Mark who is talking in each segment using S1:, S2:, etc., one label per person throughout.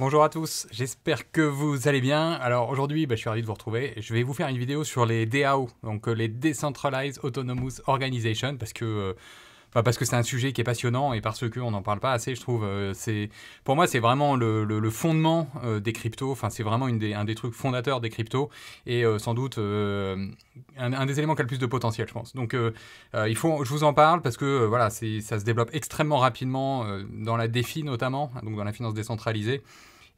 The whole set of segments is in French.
S1: Bonjour à tous, j'espère que vous allez bien. Alors aujourd'hui, bah, je suis ravi de vous retrouver. Je vais vous faire une vidéo sur les DAO, donc euh, les Decentralized Autonomous Organization, parce que euh, parce que c'est un sujet qui est passionnant et parce qu'on n'en parle pas assez, je trouve. Euh, c'est, pour moi, c'est vraiment le, fondement euh, des cryptos. Enfin, c'est vraiment un des trucs fondateurs des cryptos et euh, sans doute un, des éléments qui a le plus de potentiel, je pense. Donc, il faut, je vous en parle parce que voilà, ça se développe extrêmement rapidement dans la défi notamment, donc dans la finance décentralisée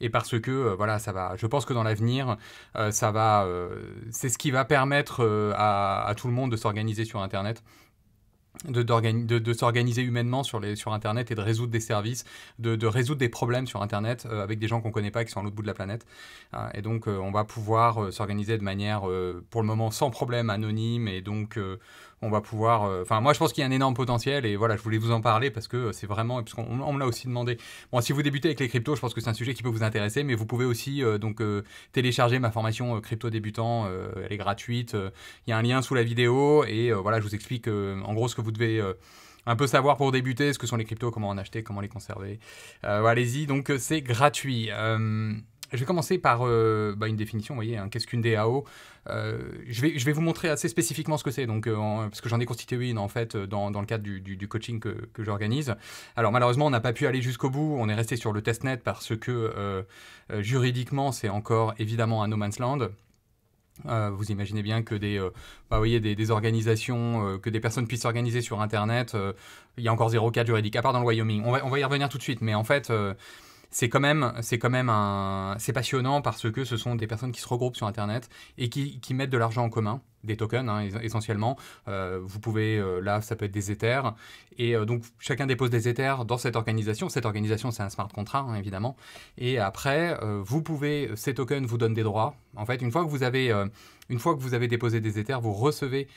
S1: et parce que voilà ça va je pense que dans l'avenir ça va c'est ce qui va permettre à, à, tout le monde de s'organiser sur internet de, s'organiser humainement sur, sur Internet et de résoudre des services, de, résoudre des problèmes sur Internet euh, avec des gens qu'on ne connaît pas qui sont à l'autre bout de la planète. Hein, et donc, euh, on va pouvoir euh, s'organiser de manière, pour le moment, sans problème, anonyme et donc on va pouvoir. Euh, enfin, moi, je pense qu'il y a un énorme potentiel et voilà, je voulais vous en parler parce que euh, c'est vraiment. Parce qu'on me l'a aussi demandé. Bon, si vous débutez avec les cryptos, je pense que c'est un sujet qui peut vous intéresser, mais vous pouvez aussi euh, donc télécharger ma formation crypto débutant. elle est gratuite. Il y a un lien sous la vidéo et voilà, je vous explique en gros ce que vous devez un peu savoir pour débuter, ce que sont les cryptos, comment en acheter, comment les conserver. Allez-y, donc c'est gratuit. Je vais commencer par euh, bah, une définition, vous voyez, hein, qu'est-ce qu'une DAO euh, je, vais, je vais vous montrer assez spécifiquement ce que c'est, donc, euh, parce que j'en ai constitué une en fait dans, le cadre du, coaching que, j'organise. Alors malheureusement, on n'a pas pu aller jusqu'au bout, on est resté sur le testnet parce que juridiquement, c'est encore évidemment un no man's land. vous imaginez bien que des, bah, voyez, des, organisations, que des personnes puissent s'organiser sur Internet, il y a encore zéro cas juridique, à part dans le Wyoming. On on va, y revenir tout de suite, mais en fait, c'est quand même, c'est quand même un, c'est passionnant parce que ce sont des personnes qui se regroupent sur Internet et qui, qui mettent de l'argent en commun des tokens hein, essentiellement. Euh, vous pouvez, euh, là, ça peut être des Ethers. Et euh, donc, chacun dépose des Ethers dans cette organisation. Cette organisation, c'est un smart contract, hein, évidemment. Et après, vous pouvez, ces tokens vous donnent des droits. En fait, une fois que vous avez, une fois que vous avez déposé des Ethers, vous recevez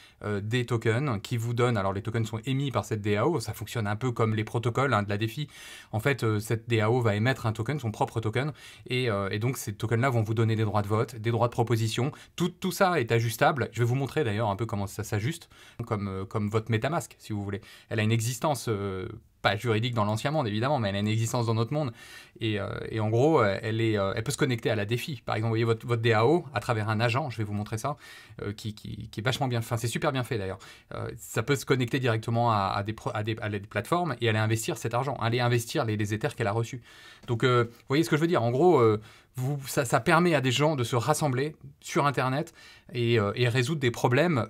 S1: des tokens qui vous donnent. Alors, les tokens sont émis par cette DAO. Ça fonctionne un peu comme les protocoles hein, de la défi. En fait, cette DAO va émettre un token, son propre token. Et, donc, ces tokens-là vont vous donner des droits de vote, des droits de proposition. Tout, tout ça est ajustable. Je vais vous montrer d'ailleurs un peu comment ça s'ajuste, comme, euh, comme votre MetaMask, si vous voulez. Elle a une existence euh, pas juridique dans l'ancien monde évidemment, mais elle a une existence dans notre monde. Et, euh, et en gros, euh, elle, est, euh, elle peut se connecter à la défi. Par exemple, voyez votre, votre DAO à travers un agent, je vais vous montrer ça, qui, qui, est vachement bien, enfin c'est super bien fait d'ailleurs. ça peut se connecter directement à, des, à, des, à, des, plateformes et aller investir cet argent, aller investir les, les éthers qu'elle a reçus. Donc vous voyez ce que je veux dire En gros, vous, ça, ça, permet à des gens de se rassembler sur Internet et, et résoudre des problèmes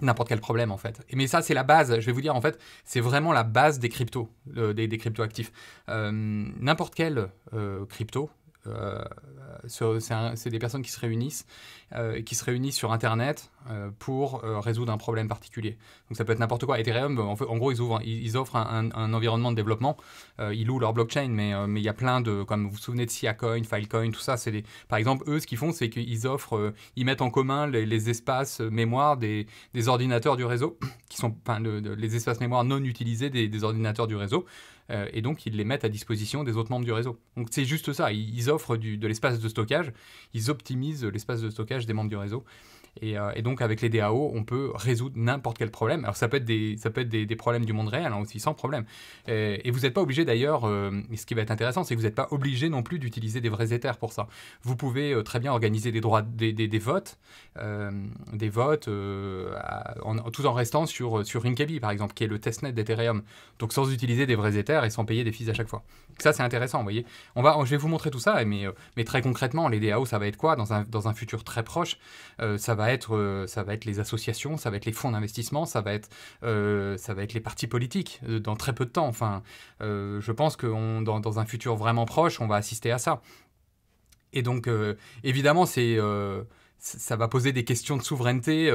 S1: n'importe quel problème en fait. Mais ça c'est la base, je vais vous dire en fait, c'est vraiment la base des cryptos, des, cryptos crypto-actifs. Euh, n'importe quel euh, crypto, euh, c'est des personnes qui se réunissent euh, qui se réunissent sur Internet euh, pour euh, résoudre un problème particulier. Donc ça peut être n'importe quoi. Ethereum, en, gros, ils, ouvrent, ils offrent un, environnement de développement. ils louent leur blockchain, mais il y a plein de, comme vous vous souvenez de Siacoin, Filecoin, tout ça. C'est par exemple, eux, ce qu'ils font, c'est qu'ils offrent, ils mettent en commun les, espaces mémoire des, ordinateurs du réseau, qui sont les espaces mémoire non utilisés des, des ordinateurs du réseau et donc ils les mettent à disposition des autres membres du réseau. Donc c'est juste ça, ils offrent du, de l'espace de stockage, ils optimisent l'espace de stockage des membres du réseau. Et, euh, donc avec les DAO, on peut résoudre n'importe quel problème. Alors ça peut être des, ça peut être des, problèmes du monde réel hein, aussi, sans problème. Et, vous n'êtes pas obligé d'ailleurs, euh, ce qui va être intéressant, c'est que vous n'êtes pas obligé non plus d'utiliser des vrais Ethers pour ça. Vous pouvez euh, très bien organiser des, droits, des, des, votes, des votes en, tout en restant sur, sur Rinkaby par exemple, qui est le testnet d'Ethereum. Donc sans utiliser des vrais Ethers et sans payer des fees à chaque fois ça, c'est intéressant, vous voyez. On va, je vais vous montrer tout ça, mais, euh, très concrètement, les DAO, ça va être quoi dans un, futur très proche euh, ça, va être, euh, ça va être les associations, ça va être les fonds d'investissement, ça, va être, ça va être les partis politiques dans très peu de temps. Enfin, je pense que dans, un futur vraiment proche, on va assister à ça. Et donc, évidemment, c'est ça va poser des questions de souveraineté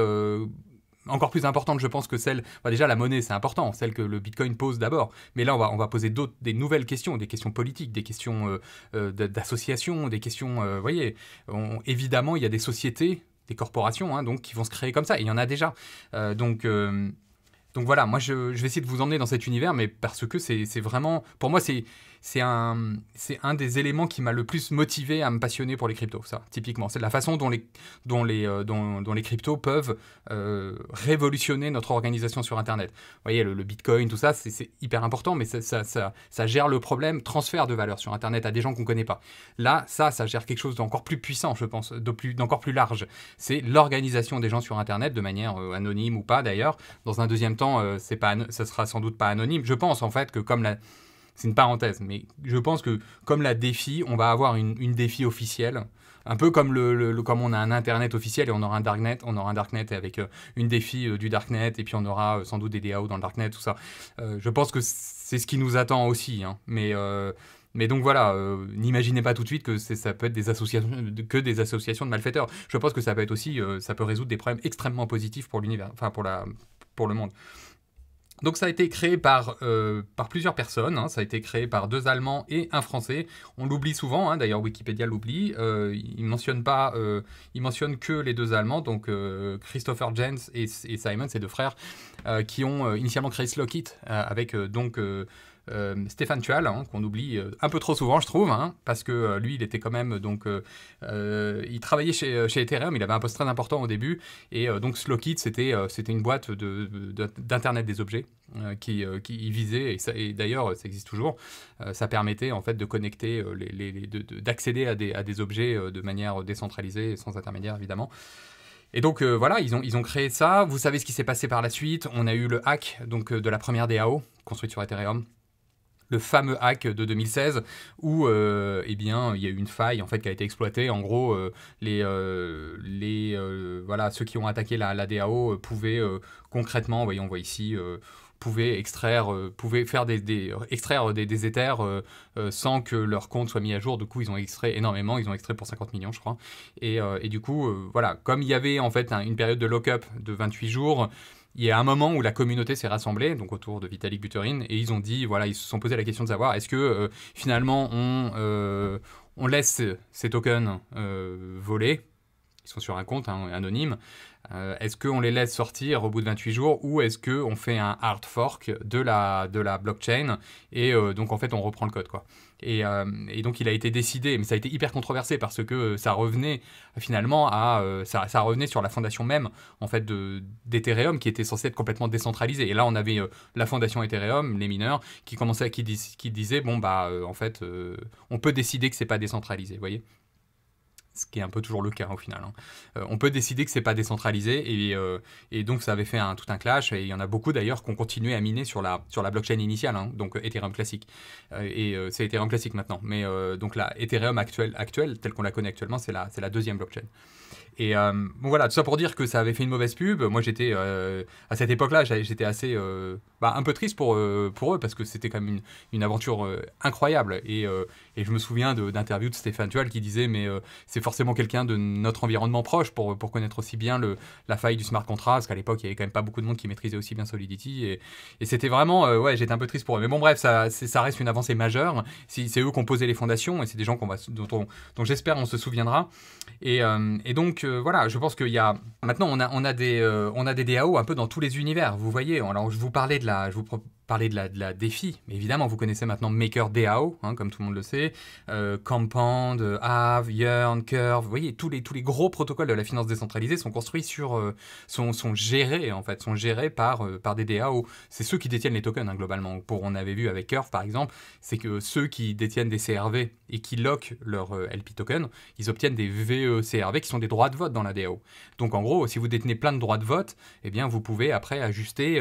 S1: encore plus importante, je pense, que celle. déjà, la monnaie, c'est important, celle que le Bitcoin pose d'abord. Mais là, on va, on va poser d'autres, des nouvelles questions, des questions politiques, des questions euh, euh, d'association, des questions. Euh, vous voyez, évidemment, il y a des sociétés, des corporations, hein, donc, qui vont se créer comme ça. il y en a déjà. donc. donc voilà, moi je, je, vais essayer de vous emmener dans cet univers, mais parce que c'est vraiment, pour moi c'est c'est un, un des éléments qui m'a le plus motivé à me passionner pour les cryptos, ça, typiquement. C'est la façon dont les, dont les, euh, dont, les cryptos peuvent euh, révolutionner notre organisation sur Internet. Vous voyez, le, Bitcoin, tout ça, c'est hyper important, mais ça, ça, gère le problème transfert de valeur sur Internet à des gens qu'on ne connaît pas. Là, ça, ça gère quelque chose d'encore plus puissant, je pense, d'encore plus, plus large. C'est l'organisation des gens sur Internet, de manière euh, anonyme ou pas d'ailleurs. Dans un deuxième temps, c'est pas, ça sera sans doute pas anonyme. Je pense en fait que comme la c'est une parenthèse, mais je pense que comme la défi, on va avoir une, défi officielle. Un peu comme, on a un Internet officiel et on aura un Darknet, on aura un Darknet avec euh, une défi euh, du Darknet et puis on aura euh, sans doute des DAO dans le Darknet, tout ça. je pense que c'est ce qui nous attend aussi, hein. mais... donc voilà, n'imaginez pas tout de suite que ça peut être des associations, que des associations de malfaiteurs. Je pense que ça peut être aussi, ça peut résoudre des problèmes extrêmement positifs pour l'univers, enfin pour le monde. Donc ça a été créé par, euh, par plusieurs personnes, hein. ça a été créé par deux Allemands et un Français. On l'oublie souvent, hein. d'ailleurs Wikipédia l'oublie, euh, il ne mentionne, pas, euh, il mentionne que les deux Allemands, donc Christopher Jens et, et Simon, ces deux frères, qui ont initialement créé Slockit, avec donc euh, Stéphane Tual, hein, qu'on oublie euh, un peu trop souvent, je trouve, hein, parce que euh, lui, il était quand même donc, il travaillait chez, Ethereum, il avait un poste très important au début, et donc Slowkit, c'était c'était une boîte d'internet des objets qui, visait, et, d'ailleurs, ça existe toujours. ça permettait en fait de connecter, les, d'accéder à, des, objets de manière décentralisée, sans intermédiaire évidemment. Et donc voilà, ils ont, ils ont créé ça. Vous savez ce qui s'est passé par la suite. On a eu le hack donc, de la première DAO construite sur Ethereum le fameux hack de 2016 où euh, eh bien il y a eu une faille en fait qui a été exploitée. En gros, euh, les, euh, les voilà ceux qui ont attaqué la, la DAO pouvaient concrètement, voyons, on voit ici pouvaient extraire, pouvaient faire des, extraire des, éthers sans que leur compte soit mis à jour. Du coup, ils ont extrait énormément. Ils ont extrait pour 50 millions, je crois. Et, et du coup, voilà, comme il y avait en fait une période de lock-up de 28 jours, il y a un moment où la communauté s'est rassemblée, donc autour de Vitalik Buterin, et ils ont dit, voilà, ils se sont posé la question de savoir, est-ce que euh, finalement on, euh, on laisse ces tokens euh, voler ils sont sur un compte hein, anonyme. Euh, est-ce qu'on les laisse sortir au bout de 28 jours ou est-ce qu'on fait un hard fork de la, de la blockchain et euh, donc en fait on reprend le code quoi. Euh, et, donc il a été décidé, mais ça a été hyper controversé parce que ça revenait finalement à ça, revenait sur la fondation même en fait de, d'Ethereum qui était censée être complètement décentralisée. Et là on avait la fondation Ethereum, les mineurs qui commençaient qui, qui disaient bon bah en fait on peut décider que c'est pas décentralisé, vous voyez ce qui est un peu toujours le cas au final. Hein. Euh, on peut décider que c'est pas décentralisé et, euh, donc ça avait fait tout un clash et il y en a beaucoup d'ailleurs qui ont continué à miner sur la, blockchain initiale, hein, donc Ethereum classique. Euh, et c'est Ethereum classique maintenant, mais donc la Ethereum actuelle, telle qu'on la connaît actuellement, c'est la deuxième blockchain. Et euh, bon, voilà, tout ça pour dire que ça avait fait une mauvaise pub. Moi, j'étais euh, à cette époque-là, j'étais assez euh, bah, un peu triste pour, pour eux parce que c'était quand même une, une aventure incroyable. Et, et, je me souviens d'interviews de, de, Stéphane Tual qui disait Mais c'est forcément quelqu'un de notre environnement proche pour, pour connaître aussi bien le, la faille du smart contract. Parce qu'à l'époque, il n'y avait quand même pas beaucoup de monde qui maîtrisait aussi bien Solidity. Et, et c'était vraiment, ouais, j'étais un peu triste pour eux. Mais bon, bref, ça, ça reste une avancée majeure. C'est eux qui ont posé les fondations et c'est des gens va, dont, j'espère on se souviendra. Et, et donc, voilà, je pense qu'il y a maintenant on a on a des euh, on a des DAO un peu dans tous les univers. Vous voyez, alors je vous parlais de la je vous parler de la, de la défi. évidemment, vous connaissez maintenant Maker DAO, hein, comme tout le monde le sait, euh, Compound, Aave, euh, Yearn, Curve. Vous voyez, tous les, tous les gros protocoles de la finance décentralisée sont construits sur, euh, sont, sont, gérés en fait, sont gérés par, par des DAO. C'est ceux qui détiennent les tokens hein, globalement. Pour on avait vu avec Curve par exemple, c'est que ceux qui détiennent des CRV et qui lockent leur LP token, ils obtiennent des VECRV e qui sont des droits de vote dans la DAO. Donc en gros, si vous détenez plein de droits de vote, eh bien vous pouvez après ajuster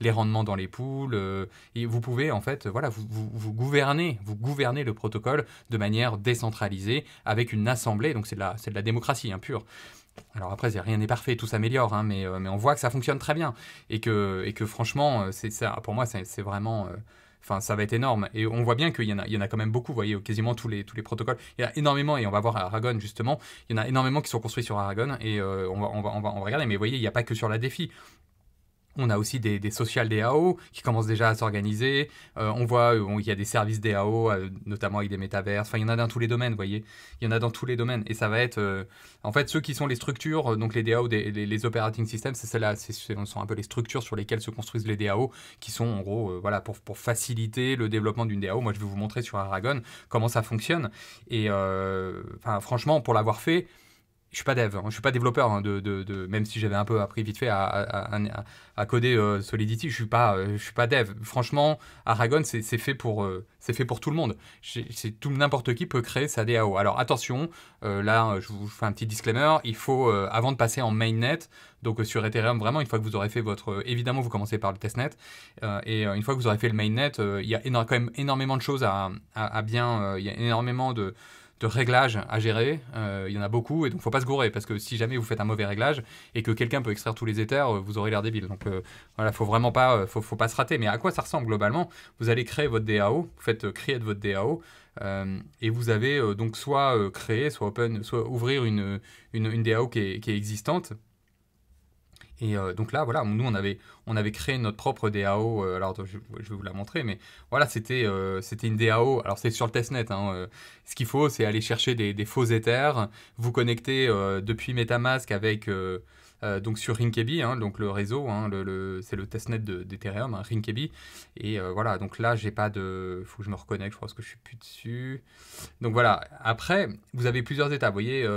S1: les rendements dans les poules vous pouvez, en fait, voilà, vous, vous, gouvernez, vous gouvernez le protocole de manière décentralisée avec une assemblée. Donc, c'est de la, c'est de la démocratie hein, pure. Alors après, rien n'est parfait, tout s'améliore, hein, euh, mais, on voit que ça fonctionne très bien. Et que, et que franchement, euh, ça, pour moi, c'est vraiment... Euh, enfin, ça va être énorme. Et on voit bien qu'il y, en a, y en a quand même beaucoup, vous voyez, quasiment tous les, tous les protocoles. Il y en a énormément, et on va voir Aragon, justement, il y en a énormément qui sont construits sur Aragon, et on, va, on, on, va, regarder, mais vous voyez, il n'y a pas que sur la défi. On a aussi des, des social DAO qui commencent déjà à s'organiser. Euh, on voit, euh, il y a des services DAO, euh, notamment avec des métaverses. Enfin, il y en a dans tous les domaines, vous voyez. Il y en a dans tous les domaines. Et ça va être, en fait, ceux qui sont les structures, donc les DAO, les, operating systems, c'est là sont un peu les structures sur lesquelles se construisent les DAO, qui sont en gros, voilà, pour, pour, faciliter le développement d'une DAO. Moi, je vais vous montrer sur Aragon comment ça fonctionne. Et franchement, pour l'avoir fait, je suis pas dev, hein. je suis pas développeur, hein, de, même si j'avais un peu appris vite fait à, coder euh, Solidity, je suis pas, euh, je suis pas dev. Franchement, Aragon, c'est fait pour, euh, c'est fait pour tout le monde. C'est tout n'importe qui peut créer sa DAO. Alors attention, là, je vous fais un petit disclaimer. Il faut, avant de passer en mainnet, donc sur Ethereum, vraiment, une fois que vous aurez fait votre, évidemment, vous commencez par le testnet, et une fois que vous aurez fait le mainnet, il y a quand même énormément de choses à, bien, il y a énormément de de réglages à gérer. Euh, il y en a beaucoup et donc faut pas se gourer parce que si jamais vous faites un mauvais réglage et que quelqu'un peut extraire tous les éthers, euh, vous aurez l'air débile. Donc euh, voilà, faut vraiment pas, faut, pas se rater. Mais à quoi ça ressemble globalement Vous allez créer votre DAO, vous faites créer votre DAO. et vous avez donc soit créer, soit open, soit ouvrir une, une, DAO qui est existante et euh, donc là, voilà, nous, on avait, on avait créé notre propre DAO. Euh, alors, je, vais vous la montrer, mais voilà, c'était euh, c'était une DAO. Alors, c'est sur le testnet. Hein, ce qu'il faut, c'est aller chercher des, faux Ethers, vous connecter depuis Metamask avec. donc sur Rinkeby, hein, donc le réseau, hein, c'est le testnet d'Ethereum, Rinkeby. Et voilà, donc là, j'ai pas de. faut que je me reconnecte, je pense que je suis plus dessus. Donc voilà, après, vous avez plusieurs étapes. Vous voyez,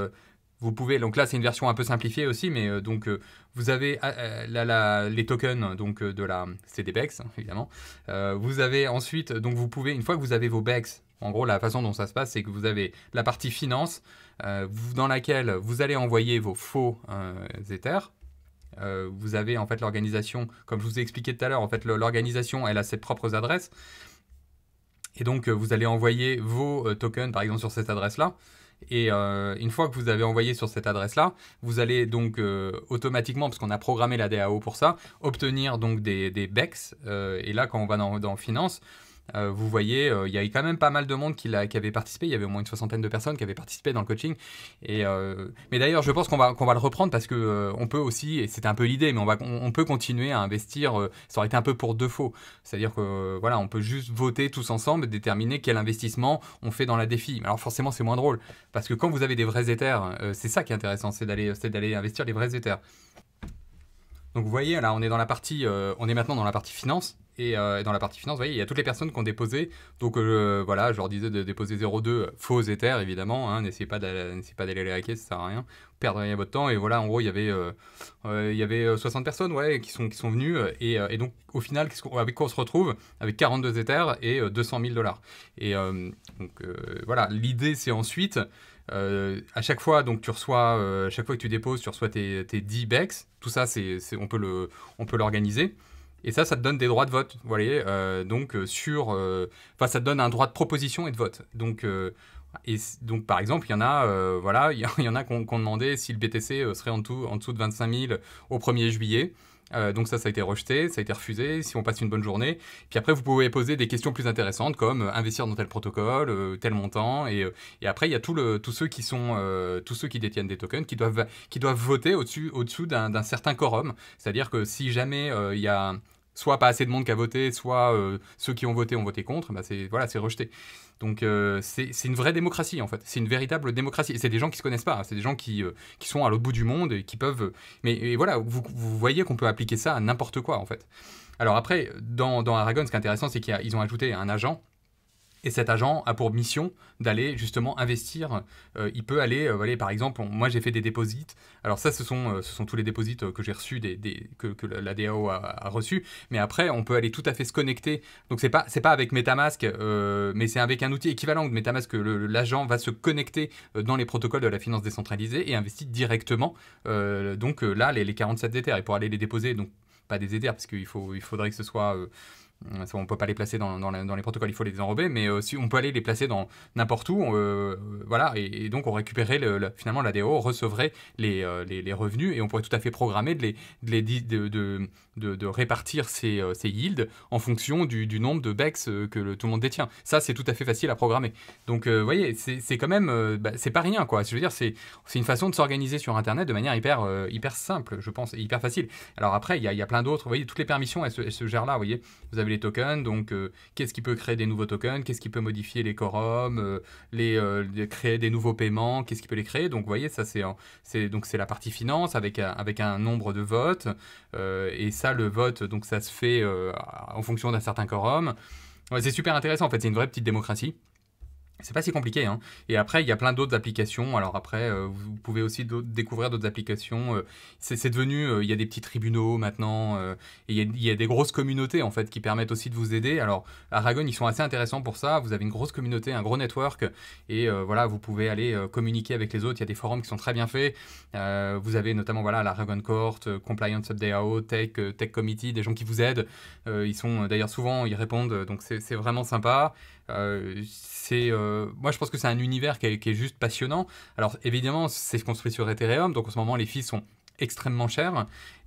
S1: vous pouvez, donc là c'est une version un peu simplifiée aussi, mais euh, donc euh, vous avez ah, euh, la, les tokens donc de la CDBEX hein, évidemment. vous avez ensuite, donc vous pouvez, une fois que vous avez vos BEX, en gros la façon dont ça se passe c'est que vous avez la partie finance vous, dans laquelle vous allez envoyer vos faux Ethers. vous avez en fait l'organisation, comme je vous ai expliqué tout à l'heure, en fait l'organisation elle a ses propres adresses. Et donc vous allez envoyer vos tokens par exemple sur cette adresse là. Et euh, une fois que vous avez envoyé sur cette adresse-là, vous allez donc euh, automatiquement, parce qu'on a programmé la DAO pour ça, obtenir donc des, BECS. Euh, et là, quand on va dans, dans Finance, euh, vous voyez, euh, il y avait quand même pas mal de monde qui, qui, avait participé. Il y avait au moins une soixantaine de personnes qui avaient participé dans le coaching. Et, euh, mais d'ailleurs, je pense qu'on va, qu'on va le reprendre parce que on peut aussi, et c'était un peu l'idée, mais on, va, on, peut continuer à investir. ça aurait été un peu pour deux faux. C'est-à-dire que voilà, on peut juste voter tous ensemble et déterminer quel investissement on fait dans la défi. Alors forcément, c'est moins drôle parce que quand vous avez des vrais éthers, c'est ça qui est intéressant, c'est d'aller, c'est d'aller investir les vrais éthers. Donc vous voyez, là, on est, dans la partie, euh, on est maintenant dans la partie finance. Euh, et, dans la partie finance, vous voyez, il y a toutes les personnes qui ont déposé. Donc euh, voilà, je leur disais de déposer 0,2 faux Ether, évidemment. Hein, N'essayez pas d'aller les hacker, ça sert à rien. Vous à votre temps. Et voilà, en gros, il y avait, il y avait 60 personnes ouais, qui, sont, qui sont venues. Et, donc, au final, qu ce' avec quoi on se retrouve Avec 42 Ethers et 200 000 dollars. Et donc voilà, l'idée, c'est ensuite... Euh, à chaque fois, donc tu reçois, euh, chaque fois que tu déposes, tu reçois tes, tes 10 BEX. Tout ça, c'est, on, peut le, on peut l'organiser. Et ça, ça te donne des droits de vote. Euh, donc sur, enfin, ça te donne un droit de proposition et de vote. Donc, et donc par exemple, il y en a, voilà, il y, en a qu'on, demandait si le BTC serait en tout en dessous de 25 000 au 1er juillet. Euh, donc ça, ça a été rejeté, ça a été refusé, si on passe une bonne journée. Puis après, vous pouvez poser des questions plus intéressantes comme euh, investir dans tel protocole, euh, tel montant. Et, après, il y a tous, ceux qui sont, tous ceux qui détiennent des tokens qui doivent, qui doivent voter au-dessus au d'un certain quorum. C'est-à-dire que si jamais il y a soit pas assez de monde qui a voté, soit euh, ceux qui ont voté ont voté contre, bah c'est voilà, c'est rejeté. Donc euh, c'est une vraie démocratie en fait, c'est une véritable démocratie. Et c'est des gens qui se connaissent pas, hein. c'est des gens qui, euh, qui sont à l'autre bout du monde et qui peuvent. Mais voilà, vous, voyez qu'on peut appliquer ça à n'importe quoi en fait. Alors après, dans, dans Aragon, ce qui est intéressant, c'est qu'ils ont ajouté un agent et cet agent a pour mission d'aller justement investir. Euh, il peut aller, euh, par exemple, moi j'ai fait des déposites. Alors ça, ce sont, euh, tous les déposites que j'ai reçus, que, la DAO a, a reçus. Mais après, on peut aller tout à fait se connecter. Donc c'est pas, pas avec MetaMask, mais c'est avec un outil équivalent de MetaMask que l'agent va se connecter dans les protocoles de la finance décentralisée et investir directement. donc là, les, 47 Ethers, Et pour aller les déposer. Donc pas des Ethers parce qu'il il faudrait que ce soit on ne peut pas les placer dans, dans, les protocoles, il faut les enrober, mais euh, on peut aller les placer dans n'importe où. Euh, voilà, et, donc on récupérait le, finalement la DAO recevrait euh, les, les, revenus et on pourrait tout à fait programmer de, les, de, de, de, répartir ces, ces, yields en fonction du, nombre de BEX que tout le monde détient. Ça, c'est tout à fait facile à programmer. Donc, vous voyez, c'est quand même, bah, c'est pas rien, quoi. Je veux dire, c'est une façon de s'organiser sur Internet de manière hyper, hyper simple, je pense, et hyper facile. Alors après, il y, y, a plein d'autres, vous voyez, toutes les permissions, elles se, gèrent là, vous voyez. Vous avez les tokens, donc euh, qu'est-ce qui peut créer des nouveaux tokens, qu'est-ce qui peut modifier les quorums, euh, euh, les, créer des nouveaux paiements, qu'est-ce qui peut les créer. Donc vous voyez, ça c'est, donc c'est la partie finance avec un, avec un nombre de votes et ça le vote donc ça se fait en fonction d'un certain quorum. c'est super intéressant en fait, c'est une vraie petite démocratie c'est pas si compliqué. Hein. Et après, il y a plein d'autres applications. Alors après, euh, vous pouvez aussi découvrir d'autres applications. Euh. C'est devenu, euh, il y a des petits tribunaux maintenant. et il y, a, des grosses communautés en fait qui permettent aussi de vous aider. Alors Aragon, ils sont assez intéressants pour ça. Vous avez une grosse communauté, un gros network. Et voilà, vous pouvez aller communiquer avec les autres. Il y a des forums qui sont très bien faits. vous avez notamment voilà l'Aragon Court, Compliance Update, Tech, Tech Committee, des gens qui vous aident. ils sont d'ailleurs souvent, ils répondent. Donc c'est vraiment sympa. Euh, c'est, euh, moi, je pense que c'est un univers qui est, juste passionnant. Alors, évidemment, c'est construit sur Ethereum, donc en ce moment, les filles sont extrêmement chères.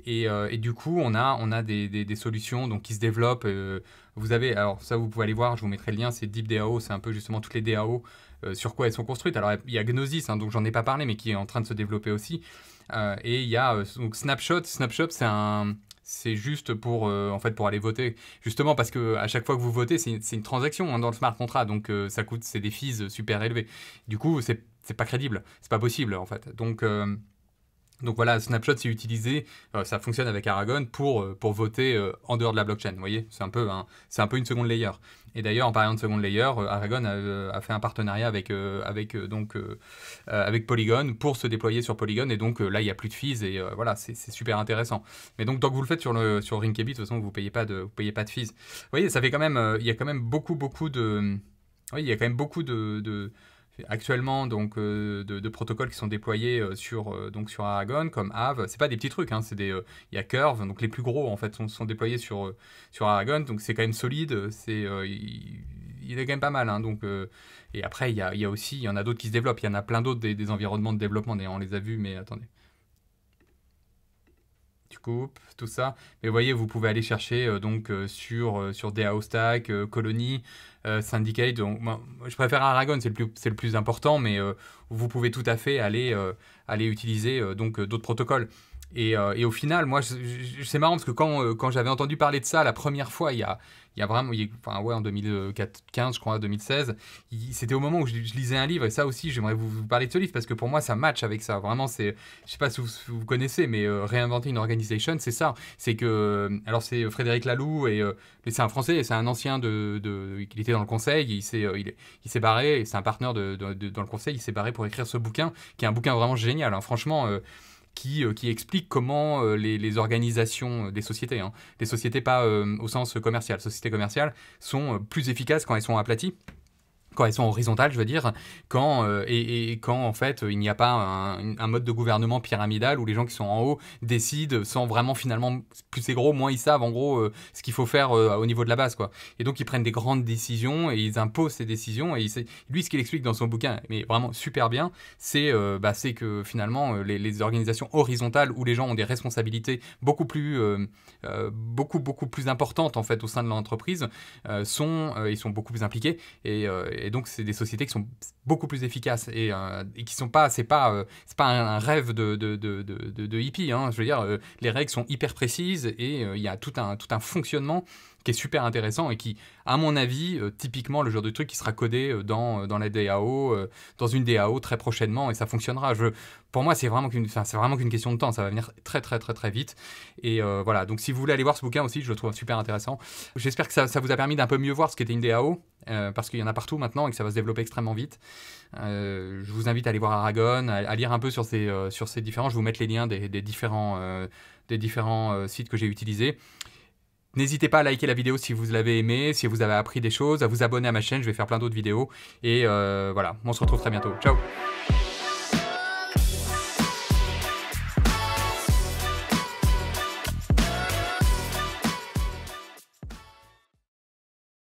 S1: Euh, et, du coup, on a, on a des, des, solutions donc, qui se développent. vous avez, alors ça, vous pouvez aller voir, je vous mettrai le lien, c'est Deep c'est un peu justement toutes les DAO sur quoi elles sont construites. Alors il y a Gnosis, hein, donc j'en ai pas parlé, mais qui est en train de se développer aussi. et il y a donc Snapshot. Snapshot, c'est un, c'est juste pour, euh, en fait, pour aller voter. Justement, parce que à chaque fois que vous votez, c'est une, transaction hein, dans le smart contract, donc euh, ça coûte, c'est des fees super élevés. Du coup, c'est pas crédible, c'est pas possible, en fait. Donc, euh, donc voilà, Snapshot s'est utilisé, euh, ça fonctionne avec Aragon pour, euh, pour voter euh, en dehors de la blockchain. Vous voyez, c'est un, peu c'est un peu une seconde layer. Et d'ailleurs, en parlant de seconde layer, Aragon a, fait un partenariat avec, avec, donc, avec Polygon pour se déployer sur Polygon. Et donc là, il n'y a plus de fees et voilà, c'est super intéressant. Mais donc, tant que vous le faites sur, le, sur Rinkeby, de toute façon, vous ne payez, pas de, payez pas de fees. Vous voyez, ça fait quand même, il y a quand même beaucoup, beaucoup de. Oui, il y a quand même beaucoup de, actuellement donc euh, de, protocoles qui sont déployés euh, sur euh, donc sur Aragon comme Aave. C'est pas des petits trucs, hein, c'est des il y a Curve donc les plus gros en fait sont, déployés sur sur Aragon donc c'est quand même solide. C'est il, est quand même pas mal. Hein, donc et après il y a, a aussi il y en a d'autres qui se développent. Il y en a plein d'autres des, des environnements de développement. On les a vus mais attendez tu coupes, tout ça. Mais voyez, vous pouvez aller chercher euh, donc euh, sur, euh, sur DAO Stack, Colony, Syndicate. Donc, je préfère Aragon, c'est le, plus, le plus important, mais vous pouvez tout à fait aller, aller utiliser donc d'autres protocoles. Euh, et, au final, moi, c'est marrant parce que euh, quand, j'avais entendu parler de ça la première fois, il y a, il vraiment, enfin ouais, en 2015, je crois, 2016, c'était au moment où je, lisais un livre et ça aussi, j'aimerais vous, parler de ce livre parce que pour moi, ça match avec ça. Vraiment, c'est, je sais pas si vous, connaissez, mais euh, réinventer une organisation, c'est ça. C'est que, alors c'est Frédéric Laloux et c'est un Français, c'est un ancien de, il était dans le Conseil, il s'est, il, il barré, c'est un partenaire dans le Conseil, il s'est barré pour écrire ce bouquin qui est un bouquin vraiment génial. Hein. franchement. Euh, qui, explique comment euh, les, organisations euh, des sociétés, hein, des sociétés pas au sens commercial, sociétés commerciales, sont plus efficaces quand elles sont aplaties quand elles sont horizontales, je veux dire, quand, euh, et, quand en fait il n'y a pas un, mode de gouvernement pyramidal où les gens qui sont en haut décident sans vraiment finalement, plus c'est gros, moins ils savent en gros euh, ce qu'il faut faire euh, au niveau de la base. quoi. Et donc ils prennent des grandes décisions et ils imposent ces décisions. Et lui, ce qu'il explique dans son bouquin, mais vraiment super bien, c'est bah, que finalement les, les, organisations horizontales où les gens ont des responsabilités beaucoup plus, beaucoup, beaucoup plus importantes en fait au sein de l'entreprise sont, ils sont beaucoup plus impliqués. Et, et donc c'est des sociétés qui sont beaucoup plus efficaces et, qui euh, et qui sont pas, c'est pas, euh, pas un, rêve de, hippie. Hein. Je veux dire, euh, les règles sont hyper précises et il y a tout tout un fonctionnement qui est super intéressant et qui, à mon avis, euh, typiquement le genre de truc qui sera codé euh, dans, euh, dans la DAO, dans une DAO très prochainement et ça fonctionnera. Je, pour moi, c'est vraiment qu'une question de temps, ça va venir très très très très vite. Et voilà, donc si vous voulez aller voir ce bouquin aussi, je le trouve super intéressant. J'espère que ça, vous a permis d'un peu mieux voir ce qu'était une DAO, parce qu'il y en a partout maintenant et que ça va se développer extrêmement vite. je vous invite à aller voir Aragon, à, lire un peu sur ces, sur ces différents, je vous mettre les liens des, différents, des différents sites que j'ai utilisés. N'hésitez pas à liker la vidéo si vous l'avez aimée, si vous avez appris des choses, à vous abonner à ma chaîne, je vais faire plein d'autres vidéos. Et euh, voilà, on se retrouve très bientôt. Ciao